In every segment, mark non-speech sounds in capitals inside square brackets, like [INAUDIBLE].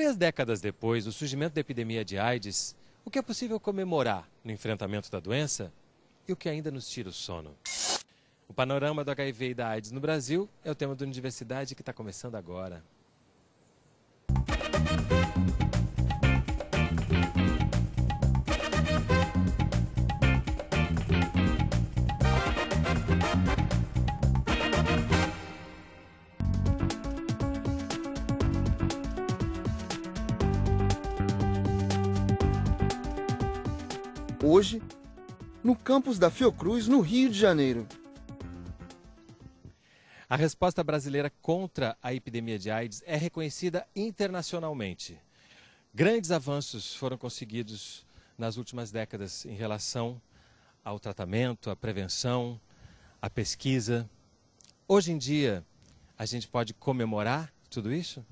Três décadas depois do surgimento da epidemia de AIDS, o que é possível comemorar no enfrentamento da doença e o que ainda nos tira o sono? O panorama do HIV e da AIDS no Brasil é o tema da Universidade que está começando agora. hoje, no campus da Fiocruz, no Rio de Janeiro. A resposta brasileira contra a epidemia de AIDS é reconhecida internacionalmente. Grandes avanços foram conseguidos nas últimas décadas em relação ao tratamento, à prevenção, à pesquisa. Hoje em dia, a gente pode comemorar tudo isso?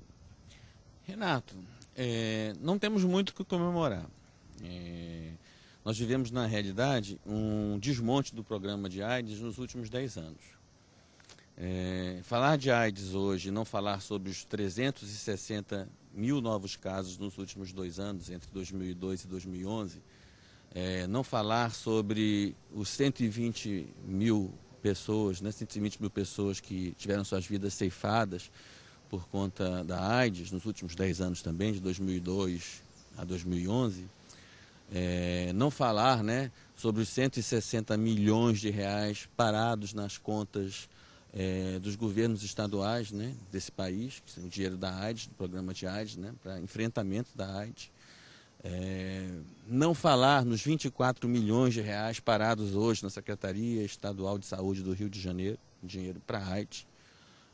Renato, é, não temos muito o que comemorar. É, nós vivemos, na realidade, um desmonte do programa de AIDS nos últimos 10 anos. É, falar de AIDS hoje, não falar sobre os 360 mil novos casos nos últimos dois anos, entre 2002 e 2011, é, não falar sobre os 120 mil pessoas, né, 120 mil pessoas que tiveram suas vidas ceifadas por conta da AIDS nos últimos 10 anos também, de 2002 a 2011, é, não falar né, sobre os 160 milhões de reais parados nas contas é, dos governos estaduais né, desse país, que são o dinheiro da AIDS, do programa de AIDS, né, para enfrentamento da AIDS. É, não falar nos 24 milhões de reais parados hoje na Secretaria Estadual de Saúde do Rio de Janeiro, dinheiro para AIDS.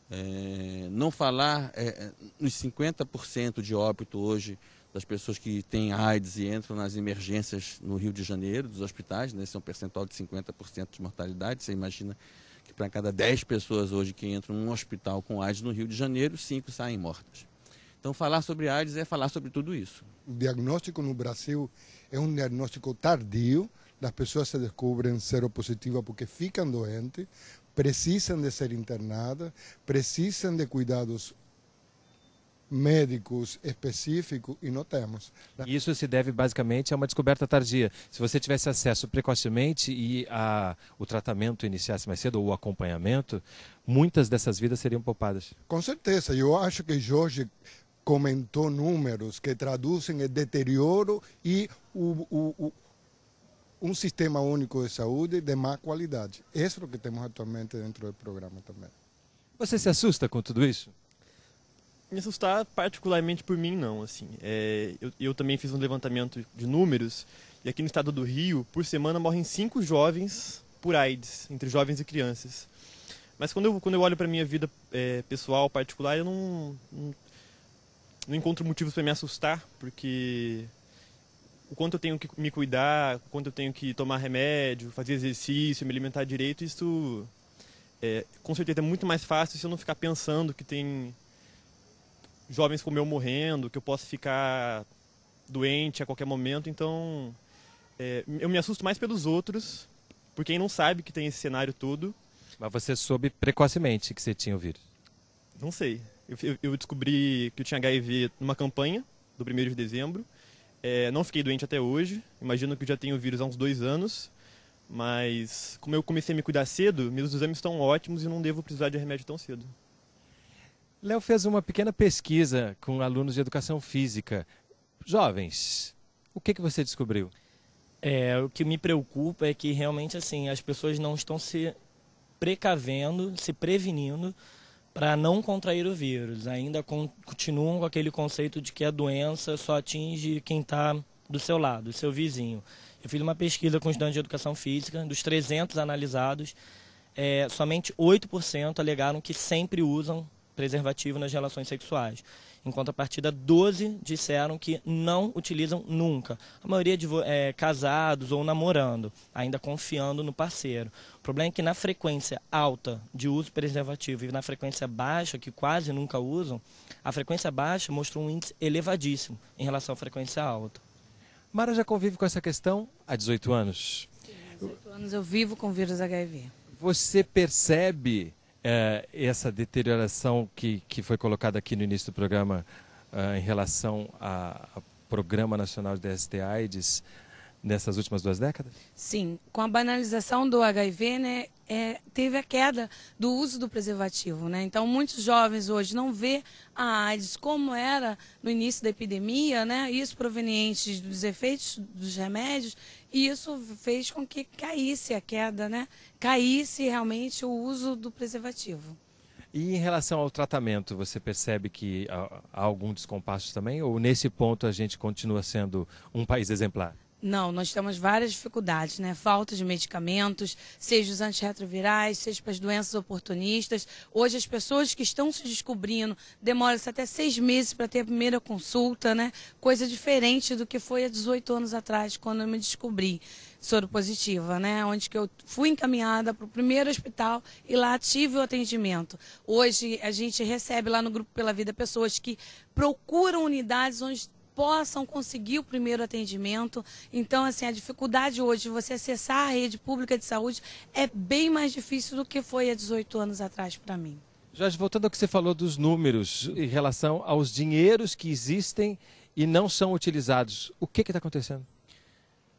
É, não falar é, é nos 50% de óbito hoje das pessoas que têm AIDS e entram nas emergências no Rio de Janeiro, dos hospitais, né? esse é um percentual de 50% de mortalidade. Você imagina que para cada 10 pessoas hoje que entram num hospital com AIDS no Rio de Janeiro, 5 saem mortas. Então, falar sobre AIDS é falar sobre tudo isso. O diagnóstico no Brasil é um diagnóstico tardio. As pessoas se descobrem seropositivas porque ficam doentes, precisam de ser internadas, precisam de cuidados médicos específicos e não temos. Né? Isso se deve basicamente a uma descoberta tardia. Se você tivesse acesso precocemente e a, o tratamento iniciasse mais cedo ou o acompanhamento, muitas dessas vidas seriam poupadas. Com certeza. Eu acho que Jorge comentou números que traduzem o deterioro e o, o, o um sistema único de saúde de má qualidade. Isso é o que temos atualmente dentro do programa também. Você se assusta com tudo isso? me assustar particularmente por mim, não. Assim, é, eu, eu, também fiz um levantamento de números e aqui no estado do Rio, por semana morrem cinco jovens por AIDS, entre jovens e crianças. Mas quando eu, quando eu olho para minha vida é, pessoal, particular, eu não, não, não encontro motivos para me assustar, porque o quanto eu tenho que me cuidar, o quanto eu tenho que tomar remédio, fazer exercício, me alimentar direito, isso é, com certeza é muito mais fácil se eu não ficar pensando que tem jovens como eu morrendo, que eu posso ficar doente a qualquer momento. Então, é, eu me assusto mais pelos outros, por quem não sabe que tem esse cenário todo. Mas você soube precocemente que você tinha o vírus? Não sei. Eu, eu, descobri que eu tinha HIV numa campanha, do 1 de dezembro. É, não fiquei doente até hoje. Imagino que eu já tenho o vírus há uns dois anos. Mas, como eu comecei a me cuidar cedo, meus exames estão ótimos e não devo precisar de remédio tão cedo. Léo fez uma pequena pesquisa com alunos de educação física. Jovens, o que, que você descobriu? É, o que me preocupa é que realmente assim as pessoas não estão se precavendo, se prevenindo para não contrair o vírus. Ainda con continuam com aquele conceito de que a doença só atinge quem está do seu lado, do seu vizinho. Eu fiz uma pesquisa com estudantes de educação física, dos 300 analisados, é, somente 8% alegaram que sempre usam preservativo nas relações sexuais. Em contrapartida, 12 disseram que não utilizam nunca. A maioria de é, casados ou namorando, ainda confiando no parceiro. O problema é que na frequência alta de uso preservativo e na frequência baixa, que quase nunca usam, a frequência baixa mostrou um índice elevadíssimo em relação à frequência alta. Mara já convive com essa questão há 18 anos. Sim, 18 anos eu vivo com vírus HIV. Você percebe é, essa deterioração que, que foi colocada aqui no início do programa uh, em relação ao Programa Nacional de dst aids nessas últimas duas décadas? Sim, com a banalização do HIV, né, é, teve a queda do uso do preservativo, né? Então muitos jovens hoje não vê a AIDS como era no início da epidemia, né? Isso proveniente dos efeitos dos remédios e isso fez com que caísse a queda, né? Caísse realmente o uso do preservativo. E em relação ao tratamento, você percebe que há algum descompasso também? Ou nesse ponto a gente continua sendo um país exemplar? Não, nós temos várias dificuldades, né? Falta de medicamentos, seja os antirretrovirais, seja para as doenças oportunistas. Hoje as pessoas que estão se descobrindo demoram-se até seis meses para ter a primeira consulta, né? Coisa diferente do que foi há 18 anos atrás, quando eu me descobri soropositiva, né? Onde que eu fui encaminhada para o primeiro hospital e lá tive o atendimento. Hoje a gente recebe lá no grupo Pela Vida pessoas que procuram unidades onde possam conseguir o primeiro atendimento. Então, assim, a dificuldade hoje de você acessar a rede pública de saúde é bem mais difícil do que foi há 18 anos atrás para mim. Jorge, voltando ao que você falou dos números em relação aos dinheiros que existem e não são utilizados, o que está acontecendo?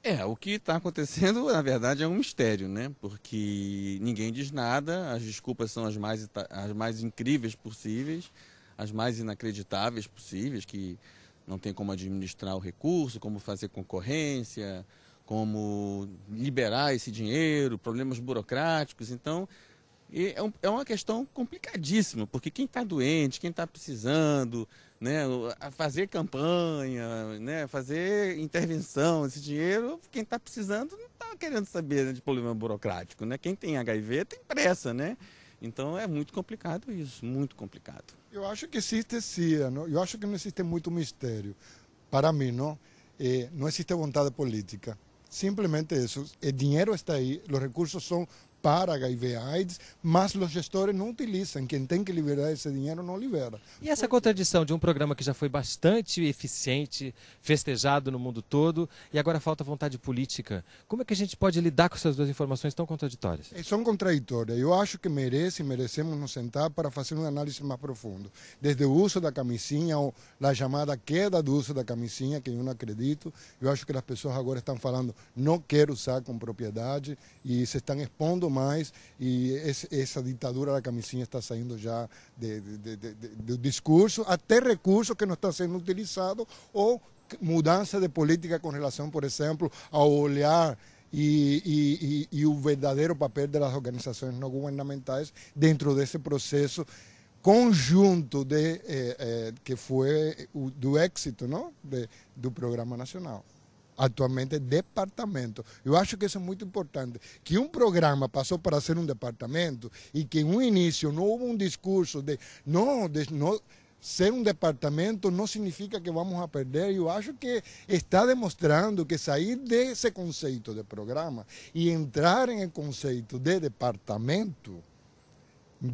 É, o que está acontecendo, na verdade, é um mistério, né? Porque ninguém diz nada, as desculpas são as mais, as mais incríveis possíveis, as mais inacreditáveis possíveis, que não tem como administrar o recurso, como fazer concorrência, como liberar esse dinheiro, problemas burocráticos. Então, é, um, é uma questão complicadíssima, porque quem está doente, quem está precisando, né, fazer campanha, né, fazer intervenção, esse dinheiro, quem está precisando não está querendo saber né, de problema burocrático. Né? Quem tem HIV tem pressa, né? Então é muito complicado isso, muito complicado. Eu acho que existe sim, eu acho que não existe muito mistério. Para mim, não, é, não existe vontade política. Simplesmente isso. O é, dinheiro está aí, os recursos são para HIV AIDS, mas os gestores não utilizam. Quem tem que liberar esse dinheiro não libera. E essa contradição de um programa que já foi bastante eficiente, festejado no mundo todo, e agora falta vontade política. Como é que a gente pode lidar com essas duas informações tão contraditórias? Eh, são contraditórias. Eu acho que merece e merecemos nos sentar para fazer uma análise mais profunda. Desde o uso da camisinha, ou da chamada queda do uso da camisinha, que eu não acredito. Eu acho que as pessoas agora estão falando, não quero usar com propriedade, e se estão expondo mais e esse, essa ditadura da camisinha está saindo já de, de, de, do discurso, até recursos que não estão sendo utilizados ou mudança de política com relação, por exemplo, ao olhar e, e, e, e o verdadeiro papel das organizações não governamentais dentro desse processo conjunto de, eh, eh, que foi eh, do êxito não? De, do programa nacional atualmente departamento. Eu acho que isso é muito importante, que um programa passou para ser um departamento e que em um início não houve um discurso de não, de, não ser um departamento não significa que vamos a perder. Eu acho que está demonstrando que sair desse conceito de programa e entrar em conceito de departamento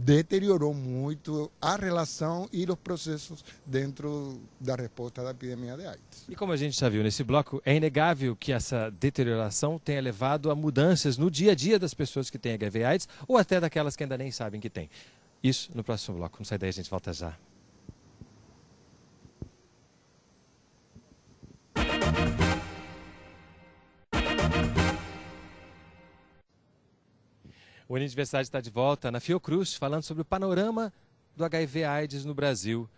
deteriorou muito a relação e os processos dentro da resposta da epidemia de AIDS. E como a gente já viu nesse bloco, é inegável que essa deterioração tenha levado a mudanças no dia a dia das pessoas que têm HIV AIDS ou até daquelas que ainda nem sabem que têm. Isso no próximo bloco. Não sai daí, a gente volta já. O Universidade está de volta na Fiocruz, falando sobre o panorama do HIV/AIDS no Brasil.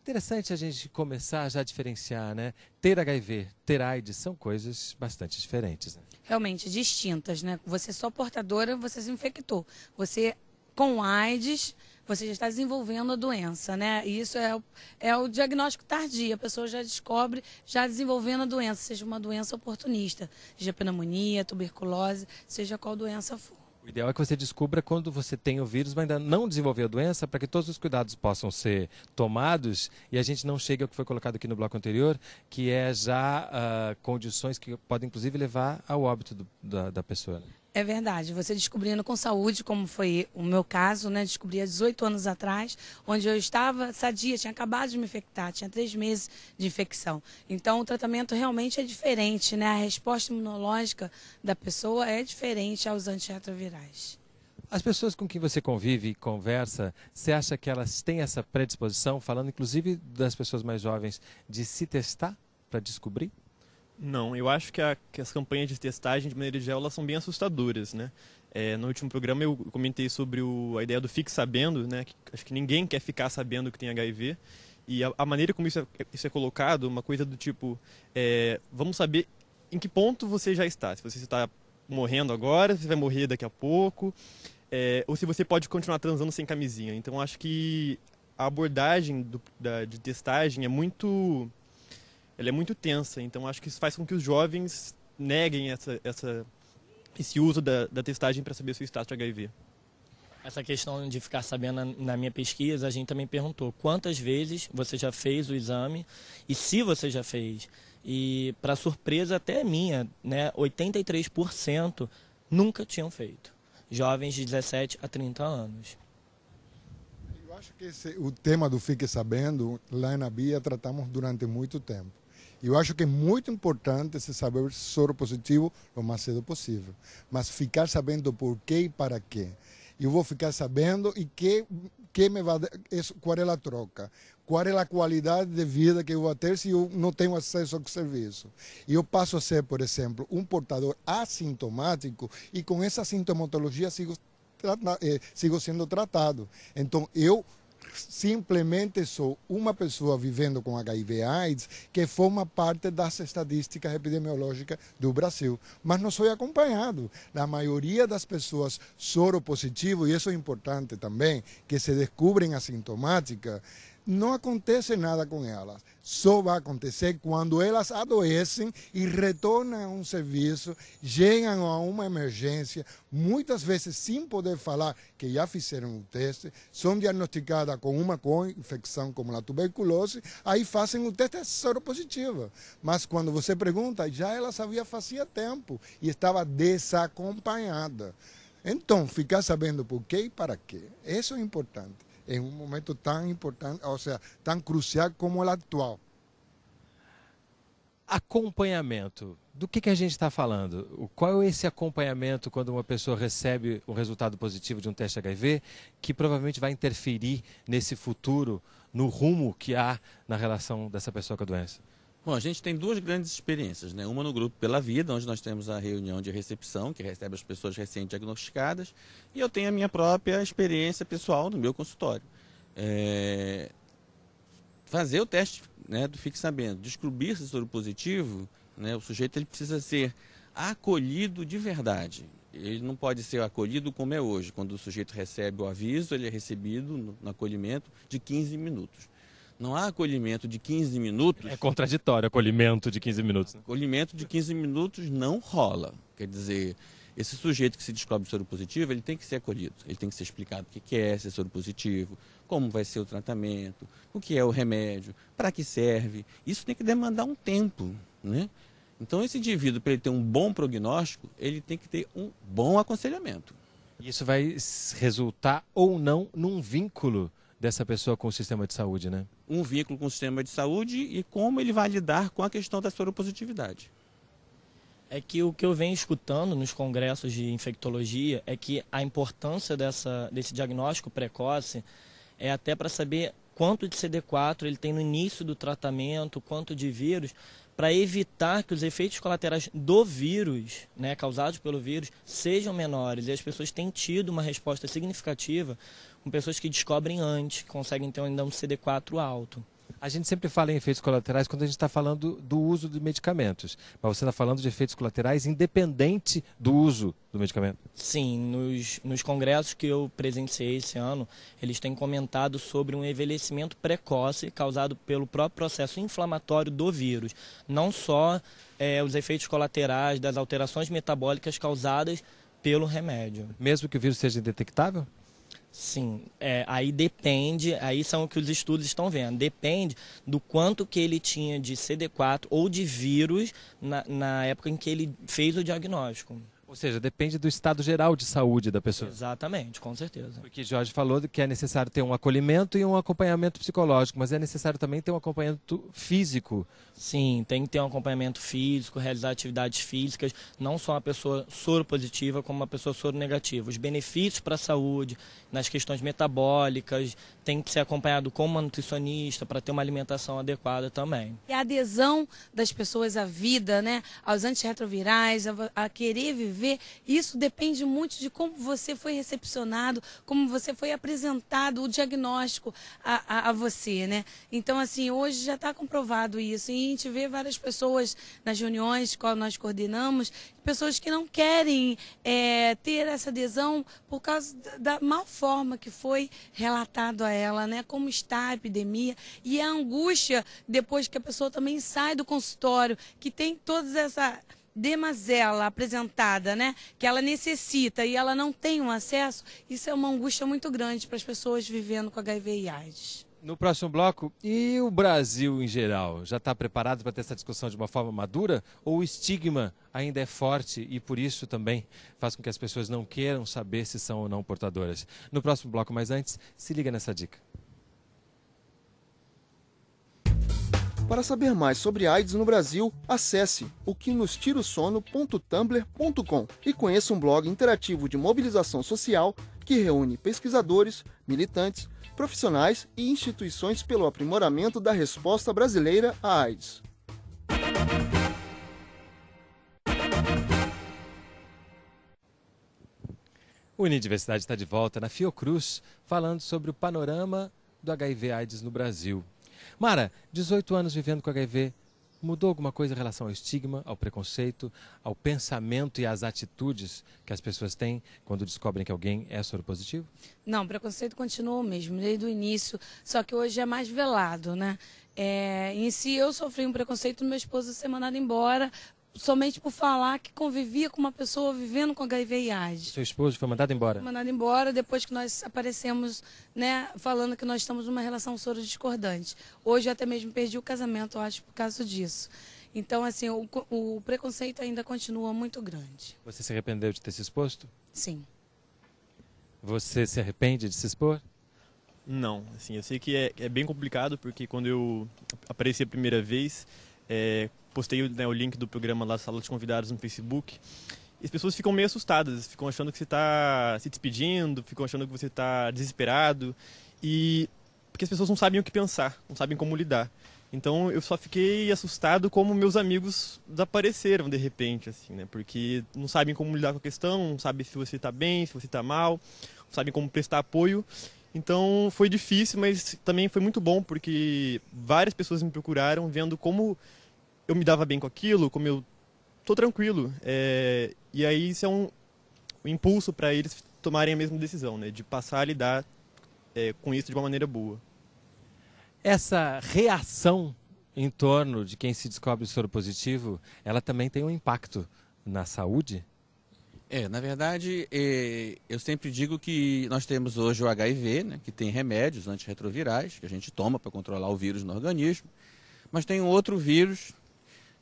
Interessante a gente começar já a diferenciar, né? Ter HIV, ter AIDS são coisas bastante diferentes. Né? Realmente, distintas, né? Você é só portadora, você se infectou. Você com AIDS, você já está desenvolvendo a doença, né? E isso é, é o diagnóstico tardio. A pessoa já descobre, já desenvolvendo a doença, seja uma doença oportunista, seja pneumonia, tuberculose, seja qual doença for. O ideal é que você descubra quando você tem o vírus, mas ainda não desenvolveu a doença, para que todos os cuidados possam ser tomados e a gente não chegue ao que foi colocado aqui no bloco anterior, que é já uh, condições que podem inclusive levar ao óbito do, da, da pessoa. Né? É verdade. Você descobrindo com saúde, como foi o meu caso, né? Descobri há 18 anos atrás, onde eu estava sadia, tinha acabado de me infectar, tinha três meses de infecção. Então, o tratamento realmente é diferente, né? A resposta imunológica da pessoa é diferente aos antirretrovirais. As pessoas com quem você convive e conversa, você acha que elas têm essa predisposição, falando inclusive das pessoas mais jovens, de se testar para descobrir? Não, eu acho que, a, que as campanhas de testagem, de maneira geral, elas são bem assustadoras, né? É, no último programa eu comentei sobre o, a ideia do fique sabendo, né? Que, acho que ninguém quer ficar sabendo que tem HIV. E a, a maneira como isso é, isso é, colocado, uma coisa do tipo, é, vamos saber em que ponto você já está. Se você está morrendo agora, se vai morrer daqui a pouco, é, ou se você pode continuar transando sem camisinha. Então acho que a abordagem do, da, de testagem é muito ela é muito tensa. Então acho que isso faz com que os jovens neguem essa, essa esse uso da, da testagem para saber o seu status de é HIV. Essa questão de ficar sabendo na, minha pesquisa, a gente também perguntou quantas vezes você já fez o exame e se você já fez. E, para surpresa até minha, né, 83% nunca tinham feito. Jovens de 17 a 30 anos. Eu acho que esse, o tema do Fique Sabendo, lá na Bia, tratamos durante muito tempo. Eu acho que é muito importante se saber soro positivo o mais cedo possível, mas ficar sabendo por quê e para quê. Eu vou ficar sabendo e que, que me vai, isso, qual é a troca, qual é a qualidade de vida que eu vou ter se eu não tenho acesso ao serviço. E eu passo a ser, por exemplo, um portador assintomático e com essa sintomatologia sigo, eh, sigo sendo tratado. Então, eu simplesmente sou uma pessoa vivendo com HIV/AIDS que forma parte das estatísticas epidemiológicas do Brasil, mas não sou acompanhado. A maioria das pessoas soropositivas, e isso é importante também, que se descubrem assintomáticas, não acontece nada com elas. Só vai acontecer quando elas adoecem e retornam a um serviço, chegam a uma emergência, muitas vezes sem poder falar que já fizeram o teste, são diagnosticadas com uma infecção como a tuberculose, aí fazem o teste soropositivo. Mas quando você pergunta, já ela sabia fazia tempo e estava desacompanhada. Então, ficar sabendo por quê e para quê, isso é importante en un momento tan importante, o sea, tan crucial como el actual. Acompanhamento. Do que, que a gente está falando? Qual é esse acompanhamento quando uma pessoa recebe o resultado positivo de um teste HIV que provavelmente vai interferir nesse futuro, no rumo que há na relação dessa pessoa com a doença? Bom, a gente tem duas grandes experiências, né? Uma no grupo Pela Vida, onde nós temos a reunião de recepção, que recebe as pessoas recém-diagnosticadas, e eu tenho a minha própria experiência pessoal no meu consultório. É... Fazer o teste né, do Fique Sabendo, descobrir se soro positivo, né, o sujeito ele precisa ser acolhido de verdade. Ele não pode ser acolhido como é hoje. Quando o sujeito recebe o aviso, ele é recebido no acolhimento de 15 minutos. Não há acolhimento de 15 minutos. É contraditório acolhimento de 15 minutos. Né? Acolhimento de 15 minutos não rola. Quer dizer, esse sujeito que se descobre soro positivo, ele tem que ser acolhido. Ele tem que ser explicado o que é ser soro positivo, como vai ser o tratamento, o que é o remédio, para que serve. Isso tem que demandar um tempo, né? Então, esse indivíduo, para ele ter um bom prognóstico, ele tem que ter um bom aconselhamento. Isso vai resultar ou não num vínculo dessa pessoa com o sistema de saúde, né? um vínculo com o sistema de saúde e como ele vai lidar com a questão da soropositividade. É que o que eu venho escutando nos congressos de infectologia é que a importância dessa, desse diagnóstico precoce é até para saber quanto de CD4 ele tem no início do tratamento, quanto de vírus, para evitar que os efeitos colaterais do vírus, né, causados pelo vírus, sejam menores. E as pessoas têm tido uma resposta significativa com pessoas que descobrem antes, que conseguem ter ainda um CD4 alto. A gente sempre fala em efeitos colaterais quando a gente está falando do uso de medicamentos. Mas você está falando de efeitos colaterais independente do uso do medicamento? Sim, nos, nos congressos que eu presenciei esse ano, eles têm comentado sobre um envelhecimento precoce causado pelo próprio processo inflamatório do vírus. Não só é, os efeitos colaterais das alterações metabólicas causadas pelo remédio. Mesmo que o vírus seja indetectável? Sim, é, aí depende, aí são o que os estudos estão vendo, depende do quanto que ele tinha de CD4 ou de vírus na, na época em que ele fez o diagnóstico. Ou seja, depende do estado geral de saúde da pessoa. Exatamente, com certeza. Porque Jorge falou que é necessário ter um acolhimento e um acompanhamento psicológico, mas é necessário também ter um acompanhamento físico. Sim, tem que ter um acompanhamento físico, realizar atividades físicas, não só uma pessoa soro positiva, como uma pessoa soro negativa. Os benefícios para a saúde, nas questões metabólicas, tem que ser acompanhado com uma nutricionista para ter uma alimentação adequada também. E a adesão das pessoas à vida, né, aos antirretrovirais, a querer viver ver. Isso depende muito de como você foi recepcionado, como você foi apresentado o diagnóstico a, a, a você, né? Então, assim, hoje já está comprovado isso. E a gente vê várias pessoas nas reuniões que nós coordenamos, pessoas que não querem é, ter essa adesão por causa da, má mal forma que foi relatado a ela, né? Como está a epidemia e a angústia depois que a pessoa também sai do consultório, que tem todas essa demazela apresentada, né, que ela necessita e ela não tem um acesso, isso é uma angústia muito grande para as pessoas vivendo com HIV e AIDS. No próximo bloco, e o Brasil em geral? Já está preparado para ter essa discussão de uma forma madura? Ou o estigma ainda é forte e por isso também faz com que as pessoas não queiram saber se são ou não portadoras? No próximo bloco, mas antes, se liga nessa dica. Para saber mais sobre AIDS no Brasil, acesse o que nos sono.tumblr.com e conheça um blog interativo de mobilização social que reúne pesquisadores, militantes, profissionais e instituições pelo aprimoramento da resposta brasileira à AIDS. O Universidade está de volta na Fiocruz, falando sobre o panorama do HIV/AIDS no Brasil. Mara, 18 anos vivendo com HIV, mudou alguma coisa em relação ao estigma, ao preconceito, ao pensamento e às atitudes que as pessoas têm quando descobrem que alguém é soropositivo? Não, o preconceito continua o mesmo, desde o início, só que hoje é mais velado, né? É, em si, eu sofri um preconceito, meu esposo ser mandado embora somente por falar que convivia com uma pessoa vivendo com HIV e AIDS. Seu esposo foi mandado embora? Foi mandado embora depois que nós aparecemos, né, falando que nós estamos numa relação soro discordante. Hoje eu até mesmo perdi o casamento, eu acho, por causa disso. Então, assim, o, o preconceito ainda continua muito grande. Você se arrependeu de ter se exposto? Sim. Você se arrepende de se expor? Não, assim, eu sei que é, é bem complicado porque quando eu apareci a primeira vez, é, postei né, o link do programa lá, Sala de Convidados, no Facebook. E as pessoas ficam meio assustadas, ficam achando que você está se despedindo, ficam achando que você está desesperado. E. Porque as pessoas não sabem o que pensar, não sabem como lidar. Então eu só fiquei assustado como meus amigos desapareceram de repente, assim, né? Porque não sabem como lidar com a questão, não sabem se você está bem, se você está mal, não sabem como prestar apoio. Então foi difícil, mas também foi muito bom porque várias pessoas me procuraram vendo como eu me dava bem com aquilo, como eu tô tranquilo. É, e aí isso é um, um impulso para eles tomarem a mesma decisão, né? De passar a lidar é, com isso de uma maneira boa. Essa reação em torno de quem se descobre soro positivo, ela também tem um impacto na saúde? É, na verdade, é, eu sempre digo que nós temos hoje o HIV, né, que tem remédios antirretrovirais que a gente toma para controlar o vírus no organismo, mas tem um outro vírus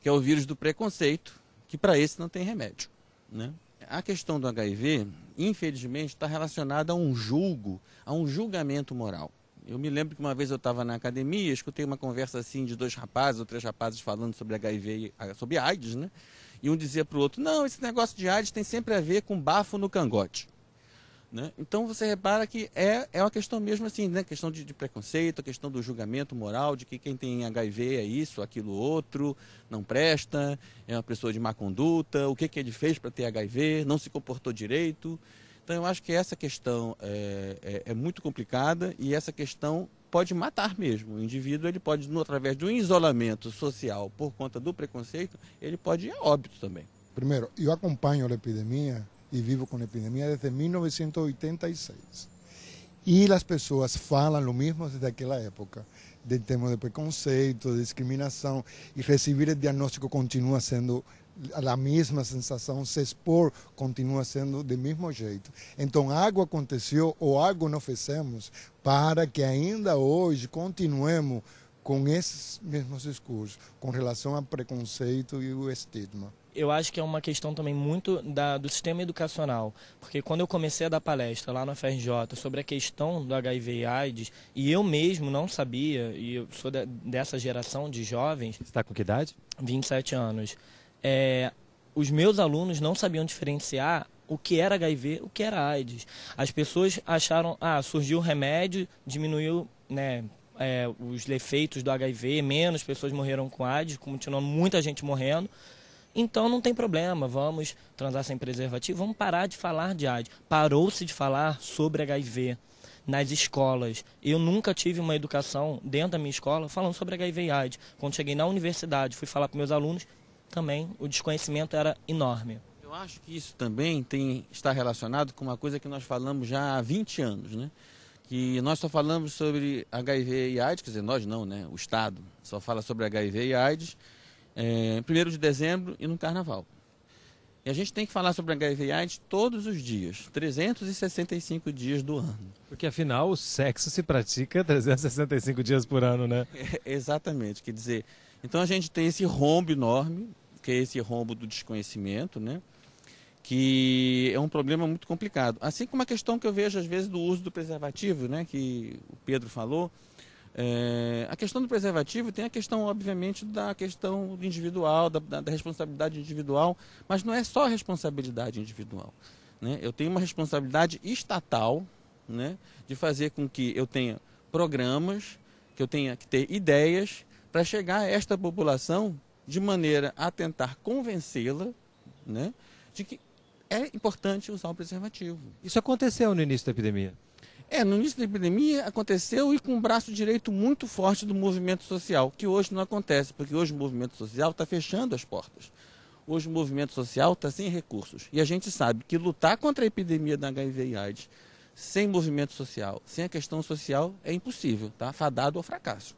que é o vírus do preconceito, que para esse não tem remédio. Né? A questão do HIV, infelizmente, está relacionada a um julgo, a um julgamento moral. Eu me lembro que uma vez eu estava na academia, escutei uma conversa assim de dois rapazes ou três rapazes falando sobre HIV, ah, sobre AIDS, né? E um dizia para o outro: não, esse negócio de AIDS tem sempre a ver com bafo no cangote. Né? Então você repara que é, é uma questão mesmo assim, né? questão de, de preconceito, a questão do julgamento moral, de que quem tem HIV é isso, aquilo, outro, não presta, é uma pessoa de má conduta, o que, que ele fez para ter HIV, não se comportou direito. Então eu acho que essa questão é, é, é muito complicada e essa questão pode matar mesmo. O indivíduo ele pode, através de um isolamento social por conta do preconceito, ele pode ir a óbito também. Primeiro, eu acompanho a epidemia e vivo com epidemia desde 1986. e as pessoas falam o mesmo desde aquela época, de tema de preconceito, de discriminação e receber o diagnóstico continua sendo a mesma sensação, se expor continua sendo do mesmo jeito. Então, algo aconteceu ou algo não fizemos para que ainda hoje continuemos com esses mesmos discursos com relação a preconceito e o estigma eu acho que é uma questão também muito da, do sistema educacional, porque quando eu comecei a dar palestra lá na FRJ sobre a questão do HIV e AIDS, e eu mesmo não sabia, e eu sou de, dessa geração de jovens... Você está com que idade? 27 anos. É, os meus alunos não sabiam diferenciar o que era HIV, o que era AIDS. As pessoas acharam, ah, surgiu o remédio, diminuiu, né, é, os efeitos do HIV, menos pessoas morreram com AIDS, continuou muita gente morrendo, então não tem problema, vamos transar sem preservativo, vamos parar de falar de AIDS. Parou-se de falar sobre HIV nas escolas. Eu nunca tive uma educação dentro da minha escola falando sobre HIV e AIDS. Quando cheguei na universidade, fui falar para meus alunos, também o desconhecimento era enorme. Eu acho que isso também tem, está relacionado com uma coisa que nós falamos já há 20 anos, né? que nós só falamos sobre HIV e AIDS, quer dizer, nós não, né? O Estado só fala sobre HIV e AIDS é, de dezembro e no carnaval. E a gente tem que falar sobre HIV e AIDS todos os dias, 365 dias do ano. Porque afinal o sexo se pratica 365 [LAUGHS] dias por ano, né? É, exatamente, quer dizer, então a gente tem esse rombo enorme, que é esse rombo do desconhecimento, né? Que é um problema muito complicado. Assim como a questão que eu vejo às vezes do uso do preservativo, né? Que o Pedro falou, é, a questão do preservativo tem a questão, obviamente, da questão individual, da, da responsabilidade individual, mas não é só responsabilidade individual. Né? Eu tenho uma responsabilidade estatal né, de fazer com que eu tenha programas, que eu tenha que ter ideias para chegar a esta população de maneira a tentar convencê-la né, de que é importante usar o preservativo. Isso aconteceu no início da epidemia? É, no início da epidemia aconteceu e com um braço direito muito forte do movimento social, que hoje não acontece, porque hoje o movimento social está fechando as portas. Hoje o movimento social está sem recursos. E a gente sabe que lutar contra a epidemia da HIV e AIDS sem movimento social, sem a questão social, é impossível, tá? Fadado ao fracasso.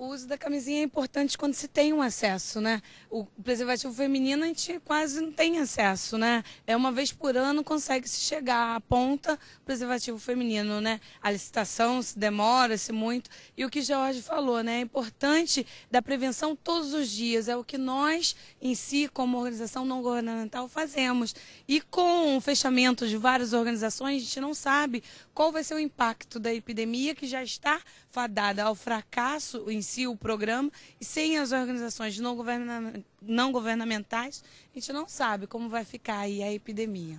O uso da camisinha é importante quando se tem um acesso, né? O preservativo feminino a gente quase não tem acesso, né? É uma vez por ano consegue se chegar à ponta preservativo feminino, né? A licitação se demora, se muito. E o que Jorge falou, né? É importante da prevenção todos os dias. É o que nós, em si, como organização não governamental, fazemos. E com o fechamento de várias organizações, a gente não sabe qual vai ser o impacto da epidemia que já está fadada ao fracasso em si inicia o programa e sem as organizações não, governamentais, a gente não sabe como vai ficar aí a epidemia.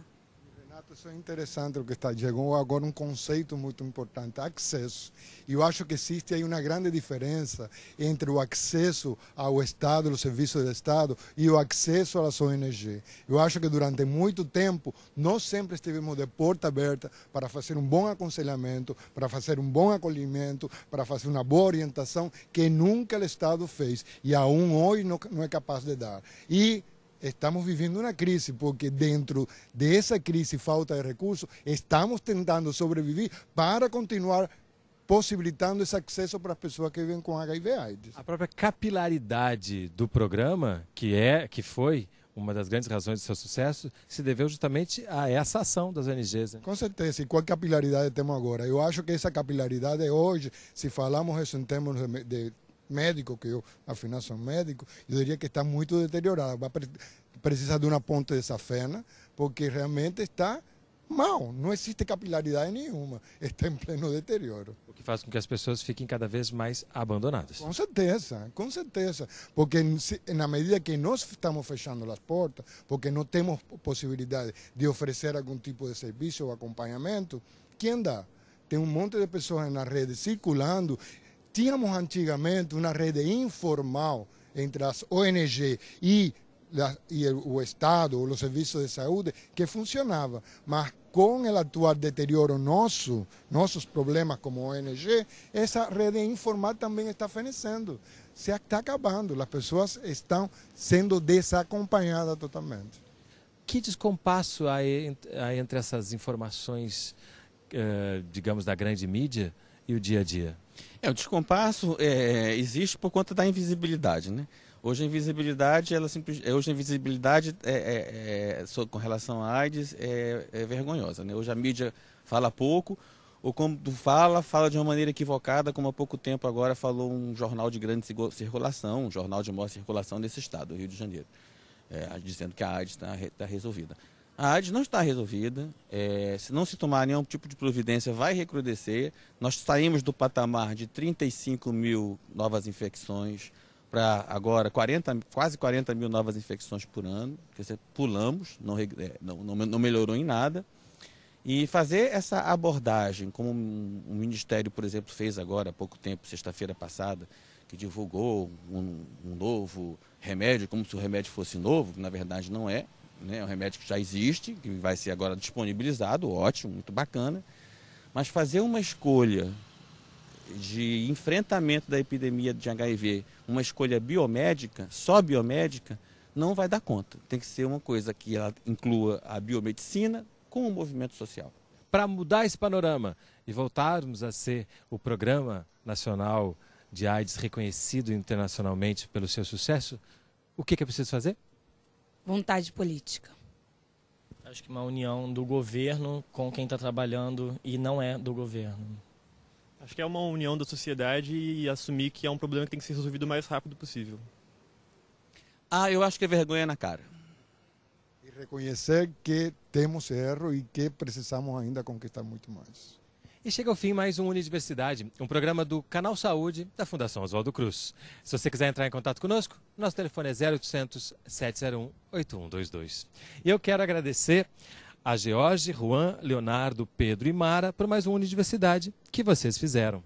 Isso é interessante o que está. Chegou agora um conceito muito importante, acesso. E eu acho que existe aí uma grande diferença entre o acesso ao Estado, ao serviço do Estado, e o acesso às ONG. Eu acho que durante muito tempo nós sempre estivemos de porta aberta para fazer um bom aconselhamento, para fazer um bom acolhimento, para fazer uma boa orientação que nunca o Estado fez e aún hoje não é capaz de dar. E estamos viviendo una crisis porque dentro de esa crisis, falta de recursos, estamos tentando sobrevivir para continuar possibilitando esse acesso para as pessoas que vivem com HIV/AIDS. A própria capilaridade do programa, que é, que foi uma das grandes razões do seu sucesso, se deveu justamente a essa ação das ONGs. Né? Com certeza. E qual capilaridade temos agora? Eu acho que essa capilaridade é hoje, se falamos isso em termos de médico, que eu afinal sou médico, eu diria que está muito deteriorada. Vai precisar de uma ponte de safena, porque realmente está mal, não existe capilaridade nenhuma, está em pleno deterioro. O que faz com que as pessoas fiquem cada vez mais abandonadas. Com certeza, com certeza, porque na medida que nós estamos fechando as portas, porque não temos possibilidade de oferecer algum tipo de serviço ou acompanhamento, quem dá? Tem um monte de pessoas na rede circulando Tínhamos antigamente uma rede informal entre as ONG e, e o Estado, ou os serviços de saúde, que funcionava, mas com o atual deterioro nosso, nossos problemas como ONG, essa rede informal também está fenecendo, se está acabando, as pessoas estão sendo desacompanhadas totalmente. Que descompasso há entre essas informações, eh, digamos, da grande mídia e o dia a dia? É, o descompasso é, existe por conta da invisibilidade, né? Hoje a invisibilidade, ela simples, é, hoje a invisibilidade é, é, é, com relação à AIDS é, é, vergonhosa. Né? Hoje a mídia fala pouco, ou quando fala, fala de uma maneira equivocada, como há pouco tempo agora falou um jornal de grande circulação, um jornal de maior circulação nesse estado, Rio de Janeiro, é, dizendo que a AIDS está tá resolvida. A AIDS não está resolvida. É, se não se tomar nenhum tipo de providência, vai recrudescer. Nós saímos do patamar de 35 mil novas infecções para agora 40, quase 40 mil novas infecções por ano. Quer dizer, pulamos, é, não, não, não melhorou em nada. E fazer essa abordagem, como o Ministério, por exemplo, fez agora há pouco tempo, sexta-feira passada, que divulgou um, um novo remédio, como se o remédio fosse novo, que na verdade não é, né? É um remédio que já existe, que vai ser agora disponibilizado, ótimo, muito bacana. Mas fazer uma escolha de enfrentamento da epidemia de HIV, uma escolha biomédica, só biomédica, não vai dar conta. Tem que ser uma coisa que ela inclua a biomedicina com o movimento social. Para mudar esse panorama e voltarmos a ser o programa nacional de AIDS reconhecido internacionalmente pelo seu sucesso, o que é preciso fazer? vontade política. Acho que uma união do governo com quem está trabalhando e não é do governo. Acho que é uma união da sociedade e assumir que é um problema que tem que ser resolvido o mais rápido possível. Ah, eu acho que é vergonha na cara. E reconhecer que temos erro e que precisamos ainda conquistar muito mais. E chega ao fim mais um Universidade, um programa do Canal Saúde da Fundação Oswaldo Cruz. Se você quiser entrar em contato conosco, nosso telefone é 0800 701 8122. E eu quero agradecer a George, Juan, Leonardo, Pedro e Mara por mais um Universidade que vocês fizeram.